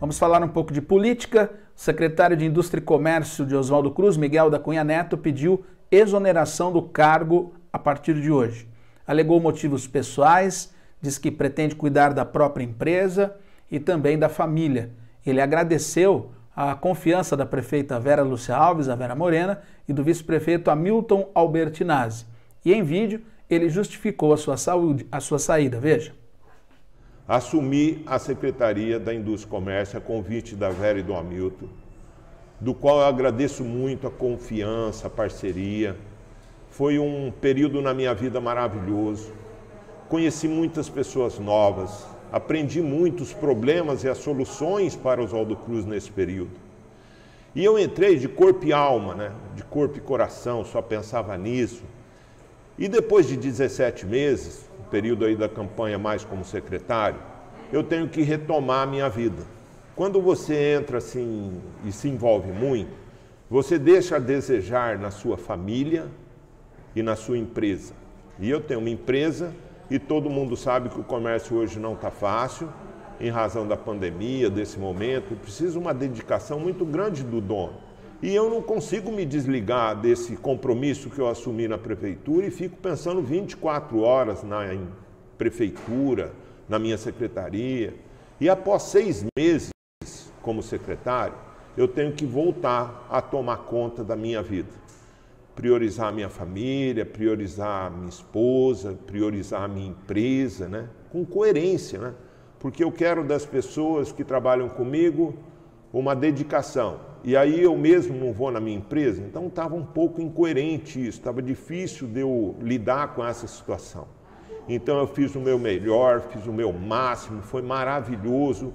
Vamos falar um pouco de política. O secretário de Indústria e Comércio de Oswaldo Cruz, Miguel da Cunha Neto, pediu exoneração do cargo a partir de hoje. Alegou motivos pessoais, diz que pretende cuidar da própria empresa e também da família. Ele agradeceu a confiança da prefeita Vera Lúcia Alves, a Vera Morena, e do vice-prefeito Hamilton Albertinazzi. E em vídeo, ele justificou a sua, saúde, a sua saída. Veja assumi a Secretaria da Indústria e Comércio, a convite da Vera e do Hamilton, do qual eu agradeço muito a confiança, a parceria. Foi um período na minha vida maravilhoso. Conheci muitas pessoas novas, aprendi muitos problemas e as soluções para Oswaldo Cruz nesse período. E eu entrei de corpo e alma, né? de corpo e coração, só pensava nisso. E depois de 17 meses, período aí da campanha mais como secretário, eu tenho que retomar a minha vida. Quando você entra assim e se envolve muito, você deixa a desejar na sua família e na sua empresa. E eu tenho uma empresa e todo mundo sabe que o comércio hoje não está fácil, em razão da pandemia, desse momento, precisa uma dedicação muito grande do dono. E eu não consigo me desligar desse compromisso que eu assumi na prefeitura e fico pensando 24 horas na prefeitura, na minha secretaria. E após seis meses como secretário, eu tenho que voltar a tomar conta da minha vida. Priorizar minha família, priorizar minha esposa, priorizar minha empresa, né? com coerência, né? porque eu quero das pessoas que trabalham comigo uma dedicação. E aí eu mesmo não vou na minha empresa, então estava um pouco incoerente isso, estava difícil de eu lidar com essa situação. Então eu fiz o meu melhor, fiz o meu máximo, foi maravilhoso.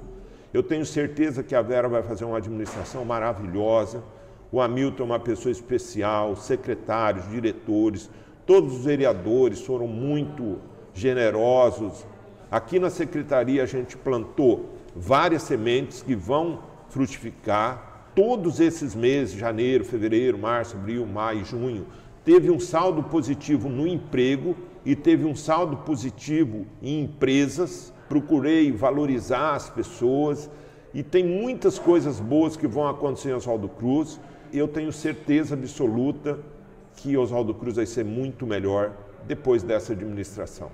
Eu tenho certeza que a Vera vai fazer uma administração maravilhosa. O Hamilton é uma pessoa especial, secretários, diretores, todos os vereadores foram muito generosos. Aqui na secretaria a gente plantou várias sementes que vão frutificar. Todos esses meses, janeiro, fevereiro, março, abril, maio, junho, teve um saldo positivo no emprego e teve um saldo positivo em empresas. Procurei valorizar as pessoas e tem muitas coisas boas que vão acontecer em Oswaldo Cruz. Eu tenho certeza absoluta que Oswaldo Cruz vai ser muito melhor depois dessa administração.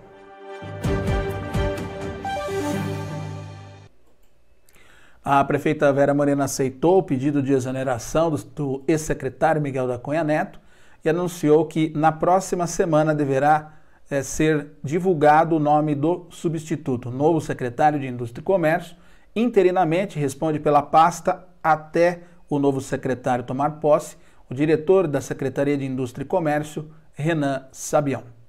A prefeita Vera Morena aceitou o pedido de exoneração do, do ex-secretário Miguel da Cunha Neto e anunciou que na próxima semana deverá é, ser divulgado o nome do substituto. novo secretário de Indústria e Comércio, interinamente, responde pela pasta até o novo secretário tomar posse, o diretor da Secretaria de Indústria e Comércio, Renan Sabião.